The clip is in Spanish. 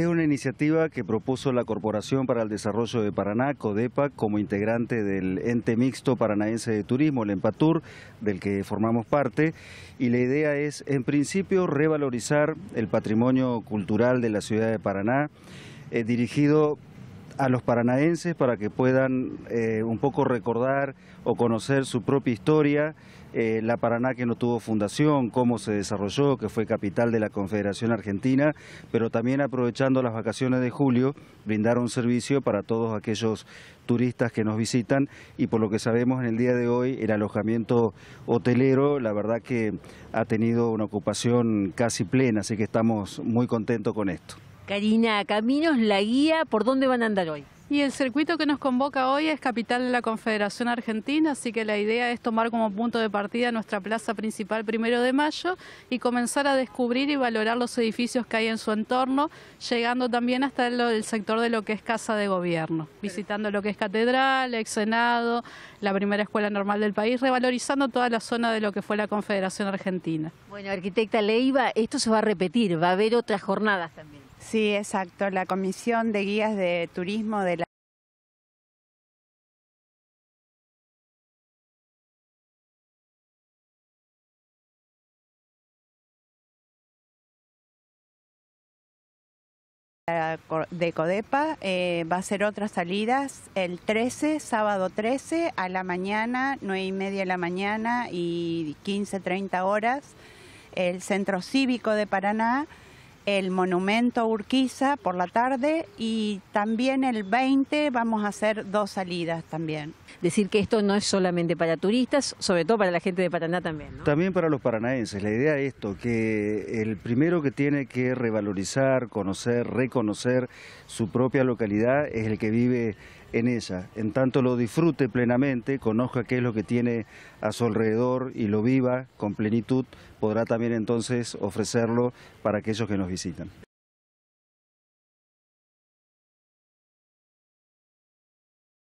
Es una iniciativa que propuso la Corporación para el Desarrollo de Paraná, CODEPA, como integrante del ente mixto paranaense de turismo, el EMPATUR, del que formamos parte, y la idea es, en principio, revalorizar el patrimonio cultural de la ciudad de Paraná, eh, dirigido a los paranaenses para que puedan eh, un poco recordar o conocer su propia historia, eh, la Paraná que no tuvo fundación, cómo se desarrolló, que fue capital de la Confederación Argentina, pero también aprovechando las vacaciones de julio, brindar un servicio para todos aquellos turistas que nos visitan y por lo que sabemos en el día de hoy el alojamiento hotelero, la verdad que ha tenido una ocupación casi plena, así que estamos muy contentos con esto. Karina Caminos, la guía, ¿por dónde van a andar hoy? Y el circuito que nos convoca hoy es Capital de la Confederación Argentina, así que la idea es tomar como punto de partida nuestra plaza principal primero de mayo y comenzar a descubrir y valorar los edificios que hay en su entorno, llegando también hasta el, sector de lo que es Casa de Gobierno, visitando lo que es Catedral, ex Senado, la primera escuela normal del país, revalorizando toda la zona de lo que fue la Confederación Argentina. Bueno, arquitecta Leiva, esto se va a repetir, va a haber otras jornadas también. Sí, exacto. La Comisión de Guías de Turismo de la de Codepa. Eh, va a ser otras salidas el 13, sábado 13, a la mañana, 9 y media de la mañana y 15, 30 horas. El Centro Cívico de Paraná el monumento Urquiza por la tarde y también el 20 vamos a hacer dos salidas también. Decir que esto no es solamente para turistas, sobre todo para la gente de Paraná también. También para los paranaenses. La idea es esto, que el primero que tiene que revalorizar, conocer, reconocer su propia localidad es el que vive en ella. En tanto lo disfrute plenamente, conozca qué es lo que tiene a su alrededor y lo viva con plenitud, podrá también entonces ofrecerlo para aquellos que nos visitan.